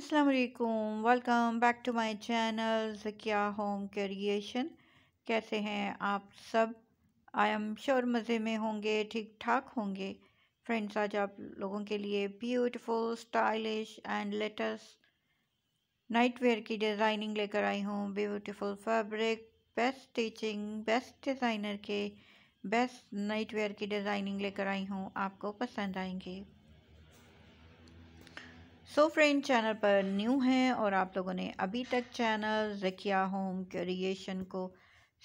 असलकुम welcome back to my channel Zakia home creation कैसे हैं आप सब आई एम श्योर मज़े में होंगे ठीक ठाक होंगे फ्रेंड्स आज आप लोगों के लिए beautiful stylish and latest night wear की डिज़ाइनिंग लेकर आई हूँ beautiful fabric best stitching best designer के बेस्ट नाइट वेयर की डिज़ाइनिंग लेकर आई हूँ आपको पसंद आएंगे सो फ्रेंड चैनल पर न्यू हैं और आप लोगों ने अभी तक चैनल जकिया होम क्यूरिएशन को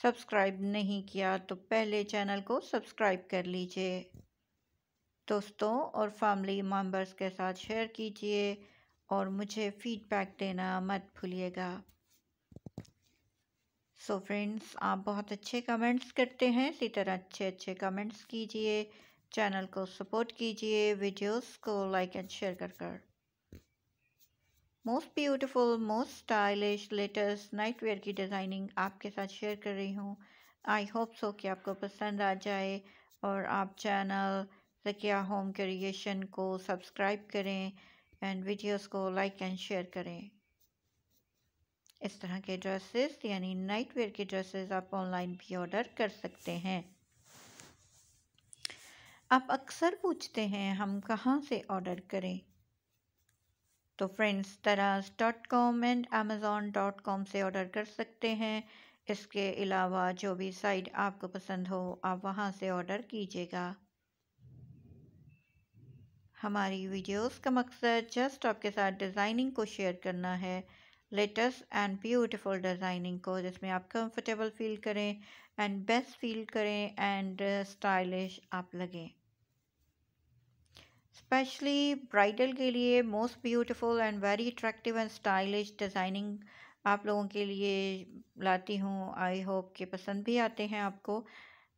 सब्सक्राइब नहीं किया तो पहले चैनल को सब्सक्राइब कर लीजिए दोस्तों और फैमिली मेम्बर्स के साथ शेयर कीजिए और मुझे फीडबैक देना मत भूलिएगा सो so फ्रेंड्स आप बहुत अच्छे कमेंट्स करते हैं इसी तरह अच्छे अच्छे कमेंट्स कीजिए चैनल को सपोर्ट कीजिए वीडियोस को लाइक एंड शेयर कर कर most beautiful most stylish latest night wear की डिज़ाइनिंग आपके साथ शेयर कर रही हूँ आई होप सो कि आपको पसंद आ जाए और आप चैनल जकिया होम क्रिएशन को सब्सक्राइब करें एंड वीडियोस को लाइक एंड शेयर करें इस तरह के ड्रेसेस यानी नाइट वेयर के ड्रेसेस आप ऑनलाइन भी ऑर्डर कर सकते हैं आप अक्सर पूछते हैं हम कहाँ से ऑर्डर करें तो friends Daraz dot com and Amazon dot com से ऑर्डर कर सकते हैं इसके अलावा जो भी साइट आपको पसंद हो आप वहाँ से ऑर्डर कीजिएगा हमारी वीडियोस का मकसद जस्ट आपके साथ डिज़ाइनिंग को शेयर करना है लेटेस्ट एंड ब्यूटीफुल डिज़ाइनिंग को जिसमें आप कंफर्टेबल फील करें एंड बेस्ट फील करें एंड स्टाइलिश आप लगें स्पेशली ब्राइडल के लिए most beautiful and very attractive and stylish designing आप लोगों के लिए लाती हूँ आई होप के पसंद भी आते हैं आपको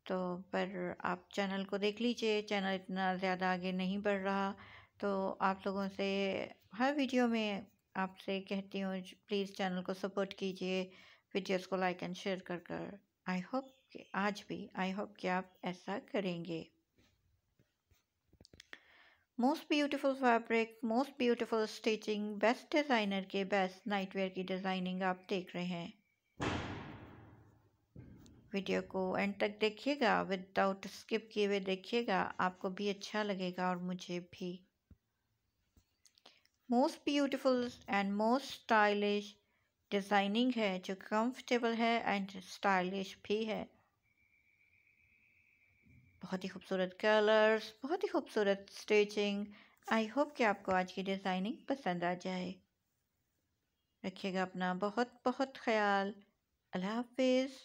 तो पर आप चैनल को देख लीजिए चैनल इतना ज़्यादा आगे नहीं बढ़ रहा तो आप लोगों से हर वीडियो में आपसे कहती हूँ प्लीज़ चैनल को सपोर्ट कीजिए वीडियोस को लाइक एंड शेयर कर कर आई होप कि आज भी आई होप कि आप ऐसा करेंगे most beautiful fabric most beautiful stitching best designer के बेस्ट नाइटवेयर की डिज़ाइनिंग आप देख रहे हैं वीडियो को एंड तक देखिएगा विदाउट स्किप किए हुए देखिएगा आपको भी अच्छा लगेगा और मुझे भी most beautiful and most stylish designing है जो कंफर्टेबल है एंड स्टाइलिश भी है बहुत ही खूबसूरत कलर्स बहुत ही खूबसूरत स्टिचिंग आई होप कि आपको आज की डिज़ाइनिंग पसंद आ जाए रखिएगा अपना बहुत बहुत ख्याल अल्लाह हाफिज़